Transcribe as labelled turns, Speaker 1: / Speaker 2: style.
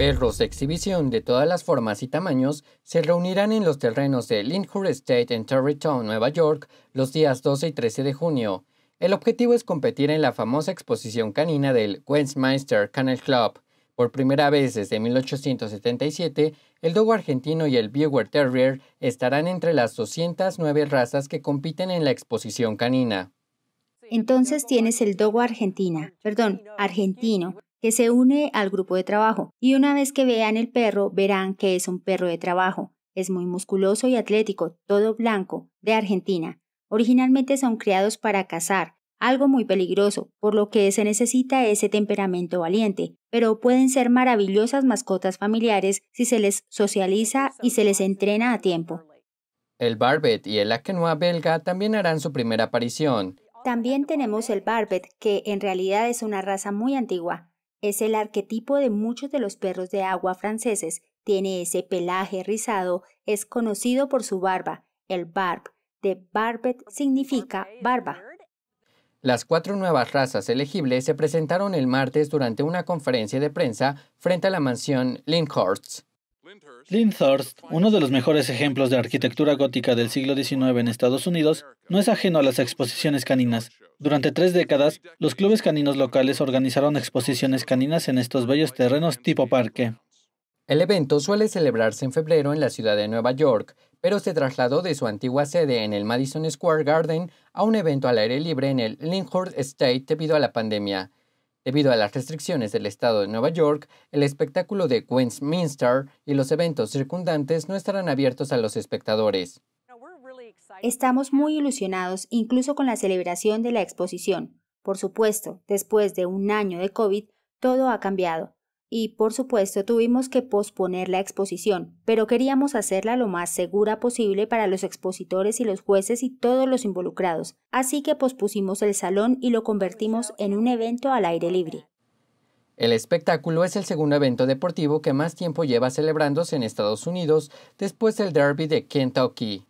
Speaker 1: Perros de exhibición de todas las formas y tamaños se reunirán en los terrenos de Lindhurst State en Terrytown, Nueva York, los días 12 y 13 de junio. El objetivo es competir en la famosa exposición canina del Westminster Kennel Club. Por primera vez desde 1877, el dogo argentino y el Biewer Terrier estarán entre las 209 razas que compiten en la exposición canina
Speaker 2: entonces tienes el dogo argentina, perdón, argentino, que se une al grupo de trabajo, y una vez que vean el perro verán que es un perro de trabajo. Es muy musculoso y atlético, todo blanco, de Argentina. Originalmente son criados para cazar, algo muy peligroso, por lo que se necesita ese temperamento valiente, pero pueden ser maravillosas mascotas familiares si se les socializa y se les entrena a tiempo.
Speaker 1: El Barbet y el aquenoa belga también harán su primera aparición.
Speaker 2: También tenemos el Barbet, que en realidad es una raza muy antigua. Es el arquetipo de muchos de los perros de agua franceses, tiene ese pelaje rizado, es conocido por su barba, el barb, de barbet significa barba.
Speaker 1: Las cuatro nuevas razas elegibles se presentaron el martes durante una conferencia de prensa frente a la mansión Lindhorst. Lindhurst, uno de los mejores ejemplos de arquitectura gótica del siglo XIX en Estados Unidos, no es ajeno a las exposiciones caninas. Durante tres décadas, los clubes caninos locales organizaron exposiciones caninas en estos bellos terrenos tipo parque. El evento suele celebrarse en febrero en la ciudad de Nueva York, pero se trasladó de su antigua sede en el Madison Square Garden a un evento al aire libre en el Lincoln State debido a la pandemia. Debido a las restricciones del estado de Nueva York, el espectáculo de Westminster y los eventos circundantes no estarán abiertos a los espectadores.
Speaker 2: Estamos muy ilusionados incluso con la celebración de la exposición. Por supuesto, después de un año de COVID, todo ha cambiado. Y, por supuesto, tuvimos que posponer la exposición, pero queríamos hacerla lo más segura posible para los expositores y los jueces y todos los involucrados, así que pospusimos el salón y lo convertimos en un evento al aire libre.
Speaker 1: El espectáculo es el segundo evento deportivo que más tiempo lleva celebrándose en Estados Unidos después del Derby de Kentucky.